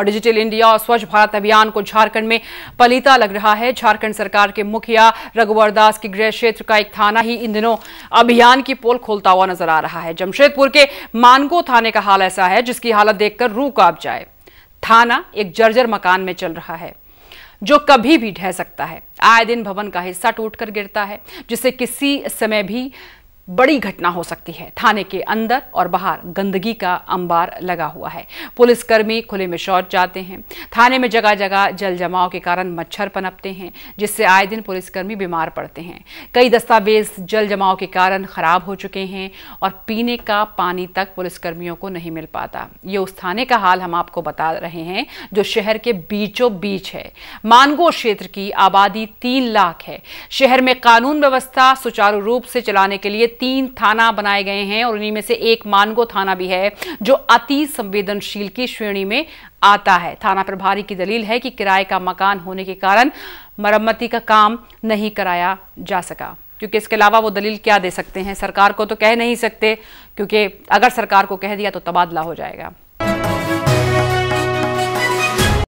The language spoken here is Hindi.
और डिजिटल इंडिया और स्वच्छ भारत अभियान को झारखंड में पलीता लग रहा है झारखंड सरकार के मुखिया रघुवर दास की गृह क्षेत्र का एक थाना ही इन दिनों अभियान की पोल खोलता हुआ नजर आ रहा है जमशेदपुर के मानगो थाने का हाल ऐसा है जिसकी हालत देखकर रू काप जाए थाना एक जर्जर मकान में चल रहा है जो कभी भी ढह सकता है आए दिन भवन का हिस्सा टूटकर गिरता है जिसे किसी समय भी बड़ी घटना हो सकती है थाने के अंदर और बाहर गंदगी का अंबार लगा हुआ है पुलिसकर्मी खुले में शौच जाते हैं थाने में जगह जगह जल जमाव के कारण मच्छर पनपते हैं जिससे आए दिन पुलिसकर्मी बीमार पड़ते हैं कई दस्तावेज जल जमाव के कारण खराब हो चुके हैं और पीने का पानी तक पुलिसकर्मियों को नहीं मिल पाता ये उस थाने का हाल हम आपको बता रहे हैं जो शहर के बीचों बीच है मानगो क्षेत्र की आबादी तीन लाख है शहर में कानून व्यवस्था सुचारू रूप से चलाने के लिए तीन थाना बनाए गए हैं और इन्हीं में से एक मानगो थाना भी है जो अति संवेदनशील की श्रेणी में आता है थाना प्रभारी की दलील है कि किराए का मकान होने के कारण मरम्मती का काम नहीं कराया जा सका क्योंकि इसके अलावा वो दलील क्या दे सकते हैं सरकार को तो कह नहीं सकते क्योंकि अगर सरकार को कह दिया तो तबादला हो जाएगा